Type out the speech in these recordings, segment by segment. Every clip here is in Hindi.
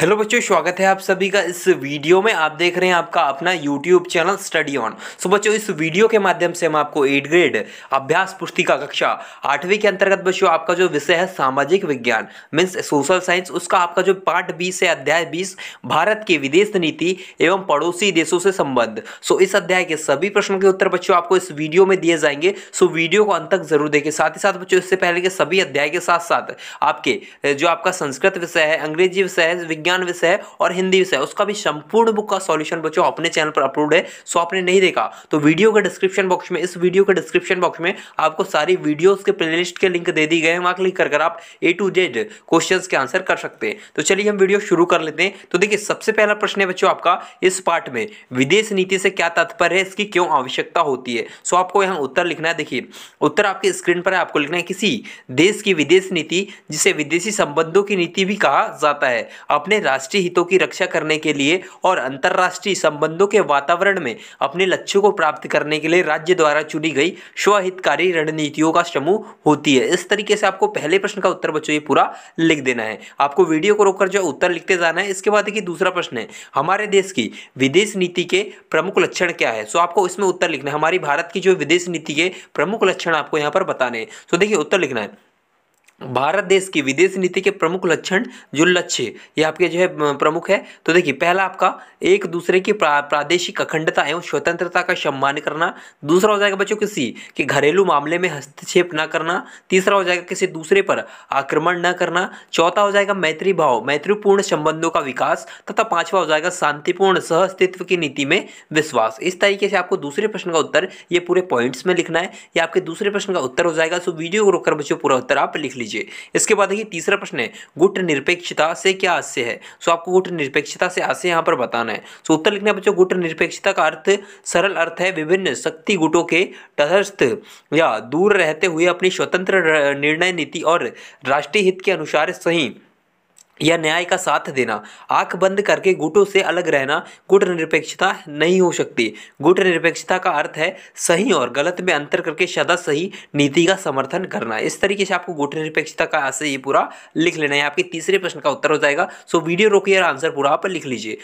हेलो बच्चों स्वागत है आप सभी का इस वीडियो में आप देख रहे हैं आपका अपना YouTube channel study on so बच्चों इस वीडियो के माध्यम से हम आपको एट ग्रेड अभ्यास पुस्तिका कक्षा आठवीं के अंतर्गत बच्चों आपका जो विषय है सामाजिक विज्ञान मीन्स सोशल साइंस उसका आपका जो पार्ट बीस है अध्याय बीस भारत की विदेश नीति एवं पड़ोसी देशों से संबद्ध सो इस अध्याय के सभी प्रश्नों के उत्तर बच्चों आपको इस वीडियो में दिए जाएंगे सो वीडियो को अंत तक जरूर देखें साथ ही साथ बच्चों इससे पहले के सभी अध्याय के साथ साथ आपके जो आपका संस्कृत विषय है अंग्रेजी विषय है विज्ञान विषय है और हिंदी विषय उसका भी संपूर्ण बुक का सॉल्यूशन बच्चों अपने चैनल पर अपलोड है सो आपने नहीं देखा तो वीडियो के डिस्क्रिप्शन बॉक्स में इस वीडियो के डिस्क्रिप्शन बॉक्स में आपको सारी वीडियोस के प्लेलिस्ट के लिंक दे दी गए वहां क्लिक कर आप ए टू जेड क्वेश्चन के आंसर कर सकते हैं तो चलिए हम वीडियो शुरू कर लेते हैं तो देखिए सबसे पहला प्रश्न है बच्चों आपका इस पार्ट में विदेश नीति से क्या तात्पर्य है इसकी क्यों आवश्यकता होती है सो आपको यहाँ उत्तर लिखना है देखिए उत्तर आपके स्क्रीन पर है आपको लिखना है किसी देश की विदेश नीति जिसे विदेशी संबंधों की नीति भी कहा जाता है अपने अपने राष्ट्रीय हितों की रक्षा करने के लिए और अंतर्राष्ट्रीय संबंधों के वातावरण में अपने लक्ष्यों को प्राप्त करने के लिए राज्य द्वारा चुनी गई स्वहितकारी रणनीतियों का समूह होती है इस तरीके से आपको पहले प्रश्न का उत्तर बच्चों ये पूरा लिख देना है आपको वीडियो को रोककर जो उत्तर लिखते जाना है इसके बाद देखिए दूसरा प्रश्न है हमारे देश की विदेश नीति के प्रमुख लक्षण क्या है सो आपको इसमें उत्तर लिखना है हमारी भारत की जो विदेश नीति के प्रमुख लक्षण आपको यहाँ पर बताने हैं सो देखिए उत्तर लिखना है भारत देश की विदेश नीति के प्रमुख लक्षण जो लक्ष्य ये आपके जो है प्रमुख है तो देखिए पहला आपका एक दूसरे की प्रा, प्रादेशिक अखंडता एवं स्वतंत्रता का सम्मान करना दूसरा हो जाएगा बच्चों किसी कि घरेलू मामले में हस्तक्षेप ना करना तीसरा हो जाएगा किसी दूसरे पर आक्रमण न करना चौथा हो जाएगा मैत्री भाव मैत्रीपूर्ण संबंधों का विकास तथा पांचवा हो जाएगा शांतिपूर्ण सह अस्तित्व की नीति में विश्वास इस तरीके से आपको दूसरे प्रश्न का उत्तर ये पूरे पॉइंट्स में लिखना है या आपके दूसरे प्रश्न का उत्तर हो जाएगा सो वीडियो को रोककर बच्चों पूरा उत्तर आप लिख लीजिए कीजिए इसके बाद देखिए तीसरा प्रश्न है गुट निरपेक्षता से क्या आशय है सो तो आपको गुट निरपेक्षता से आशय यहाँ पर बताना है सो तो उत्तर लिखना है बच्चों गुट निरपेक्षता का अर्थ सरल अर्थ है विभिन्न शक्ति गुटों के तटस्थ या दूर रहते हुए अपनी स्वतंत्र निर्णय नीति और राष्ट्रीय हित के अनुसार सही या न्याय का साथ देना आंख बंद करके गुटों से अलग रहना गुट निरपेक्षता नहीं हो सकती गुट निरपेक्षता का अर्थ है सही और गलत में अंतर करके सदा सही नीति का समर्थन करना इस तरीके से आपको गुट निरपेक्षता का ऐसे ये पूरा लिख लेना है आपके तीसरे प्रश्न का उत्तर हो जाएगा सो वीडियो रोकिए आंसर पूरा आप लिख लीजिए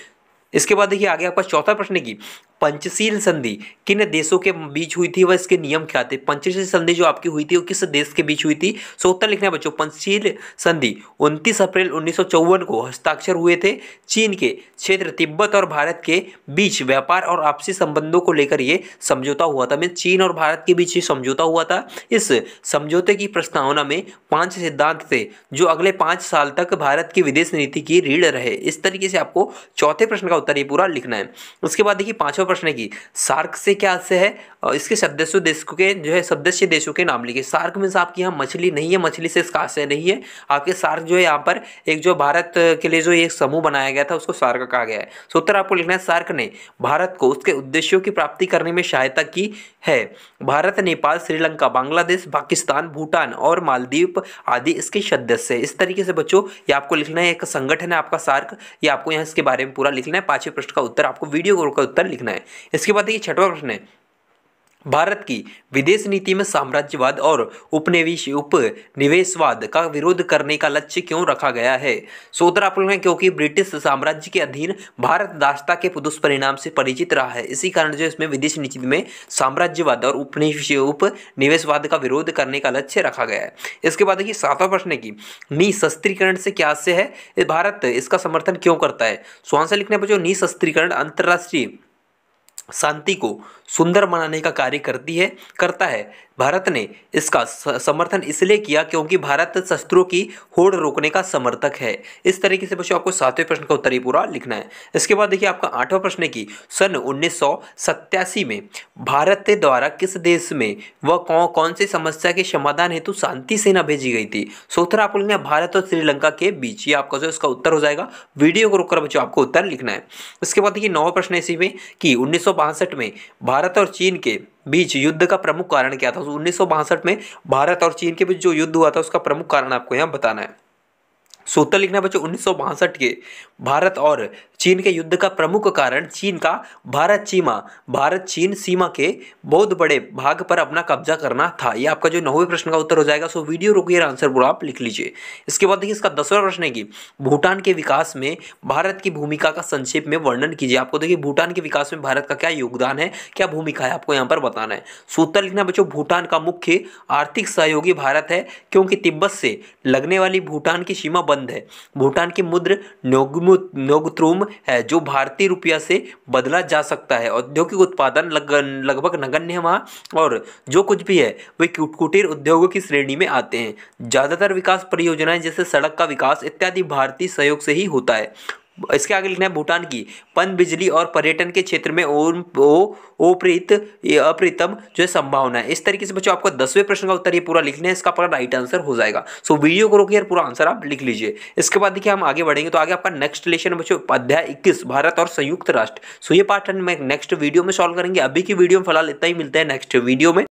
इसके बाद देखिए आगे आपका चौथा प्रश्न की पंचशील संधि किन देशों के बीच हुई थी व इसके नियम क्या थे पंचशील संधि जो आपकी हुई थी वो किस देश के बीच हुई थी सो उत्तर लिखना है बच्चों पंचशील संधि 29 अप्रैल उन्नीस को हस्ताक्षर हुए थे चीन के क्षेत्र तिब्बत और भारत के बीच व्यापार और आपसी संबंधों को लेकर ये समझौता हुआ था मीन चीन और भारत के बीच ये समझौता हुआ था इस समझौते की प्रस्तावना में पांच सिद्धांत थे जो अगले पांच साल तक भारत की विदेश नीति की रीढ़ रहे इस तरीके से आपको चौथे प्रश्न का उत्तर ये पूरा लिखना है उसके बाद देखिए पांचवा प्रश्न है कि सार्क से क्या आशय है और इसके सदस्य देशों के जो है सदस्य देशों के नाम लिखे सार्क मीन्स आपकी यहाँ मछली नहीं है मछली से इसका आशय नहीं है आपके सार्क जो है यहाँ पर एक जो भारत के लिए जो एक समूह बनाया गया था उसको सार्क कहा गया है सो उत्तर आपको लिखना है सार्क ने भारत को उसके उद्देश्यों की प्राप्ति करने में सहायता की है भारत नेपाल श्रीलंका बांग्लादेश पाकिस्तान भूटान और मालदीव आदि इसके सदस्य है इस तरीके से बच्चों ये आपको लिखना है एक संगठन है आपका सार्क ये आपको यहाँ इसके बारे में पूरा लिखना है पाँचवें प्रश्न का उत्तर आपको वीडियो का उत्तर लिखना है है इसके बाद देखिए छठवा प्रश्न है भारत की विदेश नीति में साम्राज्यवाद और उपनिवेश उपनिवेशवाद का विरोध करने का लक्ष्य क्यों रखा गया है सोत्र उत्तर आप लोग क्योंकि ब्रिटिश साम्राज्य के अधीन भारत दास्ता के दुष्परिणाम से परिचित रहा है इसी कारण जो इसमें विदेश नीति में साम्राज्यवाद और उपनिवेश उपनिवेशवाद का विरोध करने का लक्ष्य रखा गया है इसके बाद देखिए सातवां प्रश्न की निशस्त्रीकरण से क्या आश्य है भारत इसका समर्थन क्यों करता है सो लिखने पर जो निशस्त्रीकरण अंतर्राष्ट्रीय शांति को सुंदर बनाने का कार्य करती है करता है भारत ने इसका समर्थन इसलिए किया क्योंकि भारत शस्त्रों की होड़ रोकने का समर्थक है इस तरीके से बच्चों आपको सातवें प्रश्न का उत्तर ही पूरा लिखना है इसके बाद देखिए आपका आठवां प्रश्न है कि सन उन्नीस में भारत द्वारा किस देश में वह कौन कौन सी समस्या के समाधान हेतु शांति सेना भेजी गई थी सोथरा आपको लिखना भारत और श्रीलंका के बीच ये आपका जो इसका उत्तर हो जाएगा वीडियो को रोककर बच्चों आपको उत्तर लिखना है इसके बाद देखिए नौवा प्रश्न इसी में कि उन्नीस में भारत और चीन के बीच युद्ध का प्रमुख कारण क्या था उन्नीस में भारत और चीन के बीच जो युद्ध हुआ था उसका प्रमुख कारण आपको यहाँ बताना है सूत्र लिखना बच्चों उन्नीस के भारत और चीन के युद्ध का प्रमुख कारण चीन का भारत सीमा भारत चीन सीमा के बहुत बड़े भाग पर अपना कब्जा करना था ये आपका जो नौवे प्रश्न का उत्तर हो जाएगा सो वीडियो रुकिए आंसर बुरा आप लिख लीजिए इसके बाद देखिए इसका दसवां प्रश्न है कि भूटान के विकास में भारत की भूमिका का संक्षेप में वर्णन कीजिए आपको देखिए भूटान के विकास में भारत का क्या योगदान है क्या भूमिका है आपको यहाँ पर बताना है सो उत्तर लिखना बच्चों भूटान का मुख्य आर्थिक सहयोगी भारत है क्योंकि तिब्बत से लगने वाली भूटान की सीमा बंद है भूटान की मुद्र नोगमु नोगत्रुम है जो भारतीय रुपया से बदला जा सकता है औद्योगिक उत्पादन लग लगभग नगण्य वहाँ और जो कुछ भी है वे कुटीर उद्योगों की श्रेणी में आते हैं ज़्यादातर विकास परियोजनाएं जैसे सड़क का विकास इत्यादि भारतीय सहयोग से ही होता है इसके आगे लिखना है भूटान की पन बिजली और पर्यटन के क्षेत्र में ओप्रीत अप्रीतम जो है संभावना है इस तरीके से बच्चों आपको दसवें प्रश्न का उत्तर ये पूरा लिखना है इसका पूरा राइट आंसर हो जाएगा सो वीडियो को रोकिए पूरा आंसर आप लिख लीजिए इसके बाद देखिए हम आगे बढ़ेंगे तो आगे आपका नेक्स्ट लेशन बच्चों अध्याय इक्कीस भारत और संयुक्त राष्ट्र सो ये पार्टन में नेक्स्ट वीडियो में सॉल्व करेंगे अभी की वीडियो में फिलहाल इतना ही मिलता है नेक्स्ट वीडियो में